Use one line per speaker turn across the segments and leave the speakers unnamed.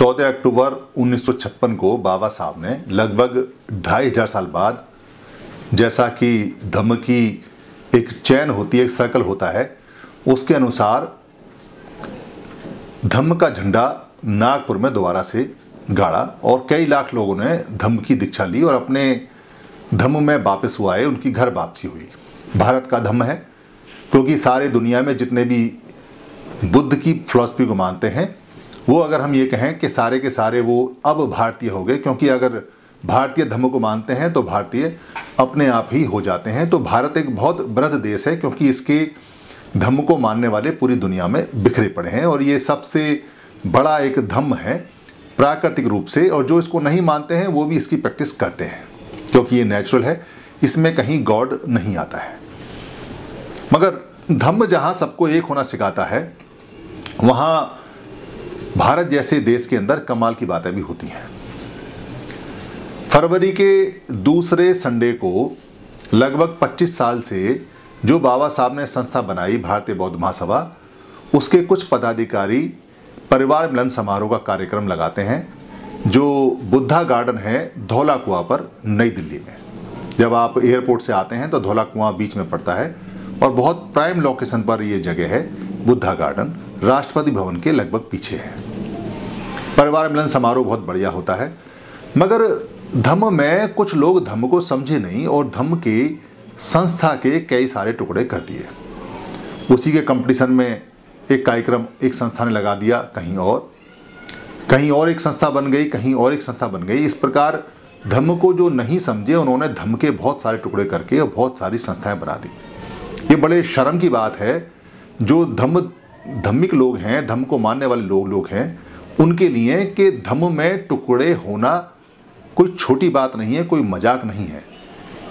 14 अक्टूबर 1956 को बाबा साहब ने लगभग ढाई हजार साल बाद जैसा कि धम्म की एक चैन होती है एक सर्कल होता है उसके अनुसार धम्म का झंडा नागपुर में दोबारा से गाड़ा और कई लाख लोगों ने धम्म की दीक्षा ली और अपने धम्म में वापस हुआ है उनकी घर वापसी हुई भारत का धम्म है क्योंकि सारे दुनिया में जितने भी बुद्ध की फिलॉसफी को मानते हैं वो अगर हम ये कहें कि सारे के सारे वो अब भारतीय हो गए क्योंकि अगर भारतीय धर्म को मानते हैं तो भारतीय अपने आप ही हो जाते हैं तो भारत एक बहुत वृद्ध देश है क्योंकि इसके धम्म को मानने वाले पूरी दुनिया में बिखरे पड़े हैं और ये सबसे बड़ा एक धम्म है प्राकृतिक रूप से और जो इसको नहीं मानते हैं वो भी इसकी प्रैक्टिस करते हैं क्योंकि ये नेचुरल है इसमें कहीं गॉड नहीं आता है मगर धम्म जहाँ सबको एक होना सिखाता है वहाँ भारत जैसे देश के अंदर कमाल की बातें भी होती हैं फरवरी के दूसरे संडे को लगभग 25 साल से जो बाबा साहब ने संस्था बनाई भारतीय बौद्ध महासभा उसके कुछ पदाधिकारी परिवार मिलन समारोह का कार्यक्रम लगाते हैं जो बुद्धा गार्डन है धौला कुआ पर नई दिल्ली में जब आप एयरपोर्ट से आते हैं तो धौला कुआं बीच में पड़ता है और बहुत प्राइम लोकेशन पर ये जगह है बुद्धा गार्डन राष्ट्रपति भवन के लगभग पीछे है परिवार मिलन समारोह बहुत बढ़िया होता है मगर धम्म में कुछ लोग धम्म को समझे नहीं और धम्म के संस्था के कई सारे टुकड़े कर दिए उसी के कंपटीशन में एक कार्यक्रम एक संस्था ने लगा दिया कहीं और कहीं और एक संस्था बन गई कहीं और एक संस्था बन गई इस प्रकार धम्म को जो नहीं समझे उन्होंने धम्म के बहुत सारे टुकड़े करके और बहुत सारी संस्थाएं बना दी ये बड़े शर्म की बात है जो धम्म धम्मिक लोग हैं धम्म को मानने वाले लोग लोग हैं उनके लिए कि धम्म में टुकड़े होना कोई छोटी बात नहीं है कोई मजाक नहीं है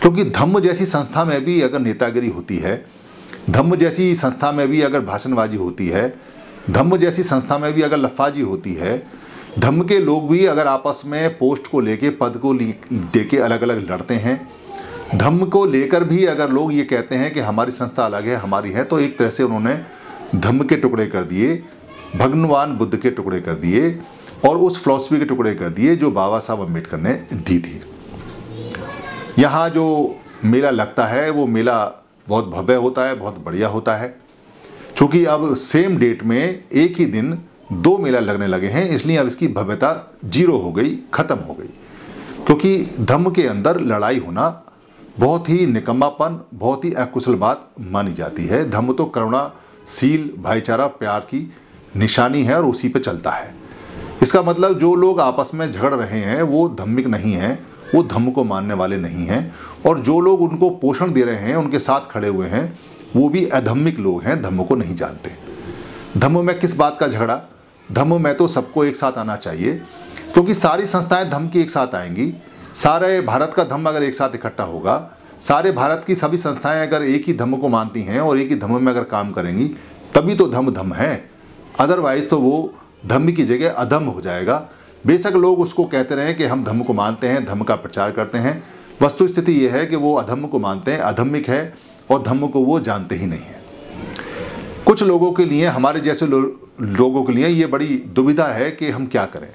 क्योंकि धम्म जैसी संस्था में भी अगर नेतागिरी होती है धम्म जैसी संस्था में भी अगर भाषणबाजी होती है धम्म जैसी संस्था में भी अगर लफाजी होती है धम्म के लोग भी अगर आपस में पोस्ट को लेके पद को लेके अलग अलग लड़ते हैं धम्म को लेकर भी अगर लोग ये कहते हैं कि हमारी संस्था अलग है हमारी है तो एक तरह से उन्होंने धम्म के टुकड़े कर दिए भगवान बुद्ध के टुकड़े कर दिए और उस फिलोसफी के टुकड़े कर दिए जो बाबा साहब अम्बेडकर ने दी थी यहाँ जो मेला लगता है वो मेला बहुत भव्य होता है बहुत बढ़िया होता है क्योंकि अब सेम डेट में एक ही दिन दो मेला लगने लगे हैं इसलिए अब इसकी भव्यता जीरो हो गई ख़त्म हो गई क्योंकि धम्म के अंदर लड़ाई होना बहुत ही निकम्मापन बहुत ही अकुशल बात मानी जाती है धम्म तो करुणा सील भाईचारा प्यार की निशानी है और उसी पे चलता है इसका मतलब जो लोग आपस में झगड़ रहे हैं वो धम्मिक नहीं हैं वो धम्म को मानने वाले नहीं हैं और जो लोग उनको पोषण दे रहे हैं उनके साथ खड़े हुए हैं वो भी अधम्मिक लोग हैं धम्म को नहीं जानते धम्म में किस बात का झगड़ा धम्म में तो सबको एक साथ आना चाहिए क्योंकि सारी संस्थाएं धम्म की एक साथ आएंगी सारे भारत का धम्म अगर एक साथ इकट्ठा होगा सारे भारत की सभी संस्थाएं अगर एक ही धर्म को मानती हैं और एक ही धर्म में अगर काम करेंगी तभी तो धम्म धम्म है अदरवाइज तो वो धम्म की जगह अधम हो जाएगा बेशक लोग उसको कहते रहे कि हम धम्म को मानते हैं धम्म का प्रचार करते हैं वस्तु स्थिति यह है कि वो अधम्म को मानते हैं अधम्मिक है और धम्म को वो जानते ही नहीं है कुछ लोगों के लिए हमारे जैसे लो, लोगों के लिए ये बड़ी दुविधा है कि हम क्या करें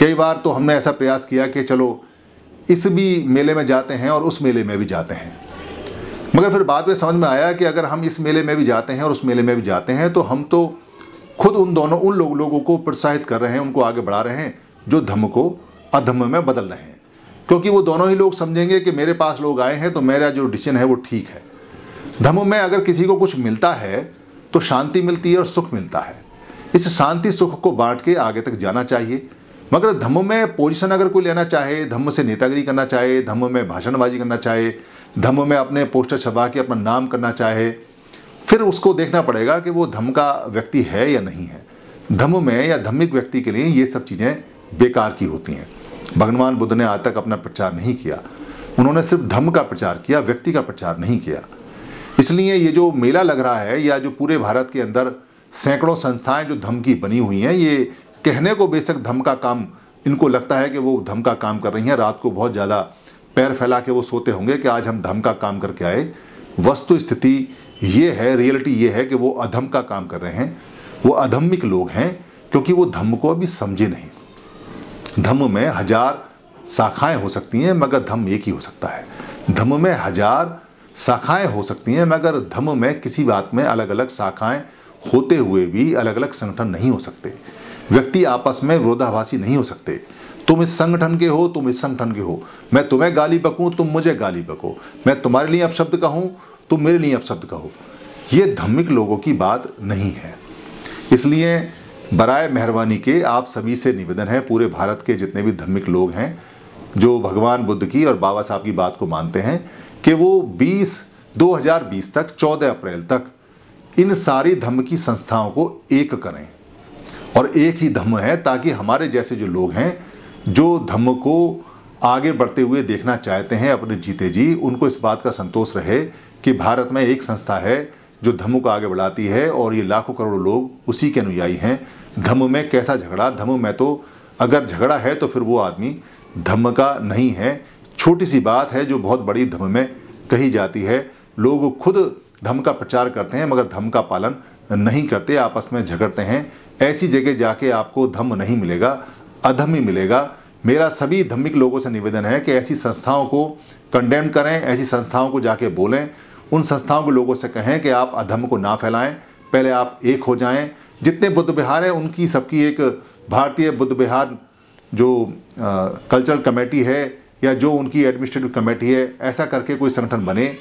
कई बार तो हमने ऐसा प्रयास किया कि चलो इस भी मेले में जाते हैं और उस मेले में भी जाते हैं मगर फिर बाद में समझ में आया कि अगर हम इस मेले में भी जाते हैं और उस मेले में भी जाते हैं तो हम तो खुद उन दोनों उन लोग लोगों को प्रोत्साहित कर रहे हैं उनको आगे बढ़ा रहे हैं जो धम्म को अधम में बदल रहे हैं क्योंकि वो दोनों ही लोग समझेंगे कि मेरे पास लोग आए हैं तो मेरा जो डिसीजन है वो ठीक है धम्म में अगर किसी को कुछ मिलता है तो शांति मिलती है और सुख मिलता है इस शांति सुख को बांट के आगे तक जाना चाहिए मगर धम्म में पोजिशन अगर कोई लेना चाहे धम्म से नेतागिरी करना चाहे धम्म में भाषणबाजी करना चाहे धम्म में अपने पोस्टर छपा के अपना नाम करना चाहे फिर उसको देखना पड़ेगा कि वो धम्म का व्यक्ति है या नहीं है धम्म में या धम्मिक व्यक्ति के लिए ये सब चीज़ें बेकार की होती हैं भगवान बुद्ध ने आज तक अपना प्रचार नहीं किया उन्होंने सिर्फ धम्म का प्रचार किया व्यक्ति का प्रचार नहीं किया इसलिए ये जो मेला लग रहा है या जो पूरे भारत के अंदर सैकड़ों संस्थाएं जो धम्म की बनी हुई हैं ये कहने को बेशक धमका काम इनको लगता है कि वो धमका काम कर रही हैं रात को बहुत ज़्यादा पैर फैला के वो सोते होंगे कि आज हम धमका काम करके आए वस्तु स्थिति ये है रियलिटी ये है कि वो अधम का काम कर रहे हैं वो अधम्मिक लोग हैं क्योंकि वो धम्म को अभी समझे नहीं धम्म में हजार शाखाएं हो सकती हैं मगर धम्म एक ही हो सकता है धम्म में हजार शाखाएं हो सकती हैं मगर धम्म में किसी बात में अलग अलग शाखाएं होते हुए भी अलग अलग संगठन नहीं हो सकते व्यक्ति आपस में विरोधाभासी नहीं हो सकते तुम इस संगठन के हो तुम इस संगठन के हो मैं तुम्हें गाली बकूँ तुम मुझे गाली बको मैं तुम्हारे लिए अपशब्द कहूँ तुम मेरे लिए अपशब्द कहो ये धम्मिक लोगों की बात नहीं है इसलिए बरए मेहरबानी के आप सभी से निवेदन है पूरे भारत के जितने भी धम्मिक लोग हैं जो भगवान बुद्ध की और बाबा साहब की बात को मानते हैं कि वो 20 2020 तक 14 अप्रैल तक इन सारी धम्म की संस्थाओं को एक करें और एक ही धम्म है ताकि हमारे जैसे जो लोग हैं जो धम्म को आगे बढ़ते हुए देखना चाहते हैं अपने जीते जी उनको इस बात का संतोष रहे कि भारत में एक संस्था है जो धम्म को आगे बढ़ाती है और ये लाखों करोड़ों लोग उसी के अनुयायी हैं धम्म में कैसा झगड़ा धम्म में तो अगर झगड़ा है तो फिर वो आदमी धम्म का नहीं है छोटी सी बात है जो बहुत बड़ी धम्म में कही जाती है लोग खुद धम्म का प्रचार करते हैं मगर धम्म का पालन नहीं करते आपस में झगड़ते हैं ऐसी जगह जाके आपको धम्म नहीं मिलेगा अधम ही मिलेगा मेरा सभी धम्मिक लोगों से निवेदन है कि ऐसी संस्थाओं को कंडेम करें ऐसी संस्थाओं को जाके बोलें उन संस्थाओं के लोगों से कहें कि आप अधम को ना फैलाएं पहले आप एक हो जाएं जितने बुद्ध विहार हैं उनकी सबकी एक भारतीय बुद्ध विहार जो कल्चरल कमेटी है या जो उनकी एडमिनिस्ट्रेटिव कमेटी है ऐसा करके कोई संगठन बने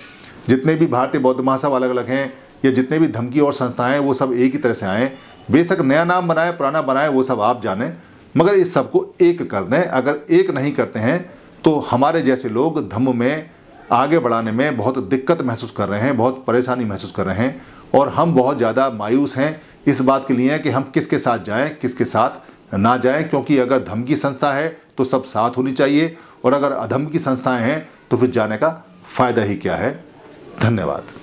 जितने भी भारतीय बौद्ध महासभा अलग अलग हैं या जितने भी धमकी और संस्थाएं वो सब एक ही तरह से आएँ बेशक नया नाम बनाए पुराना बनाए वो सब आप जानें मगर इस सबको एक कर दें अगर एक नहीं करते हैं तो हमारे जैसे लोग धम्म में आगे बढ़ाने में बहुत दिक्कत महसूस कर रहे हैं बहुत परेशानी महसूस कर रहे हैं और हम बहुत ज़्यादा मायूस हैं इस बात के लिए कि हम किसके साथ जाएं किसके साथ ना जाएं क्योंकि अगर धमकी संस्था है तो सब साथ होनी चाहिए और अगर अधम की संस्थाएं हैं तो फिर जाने का फ़ायदा ही क्या है धन्यवाद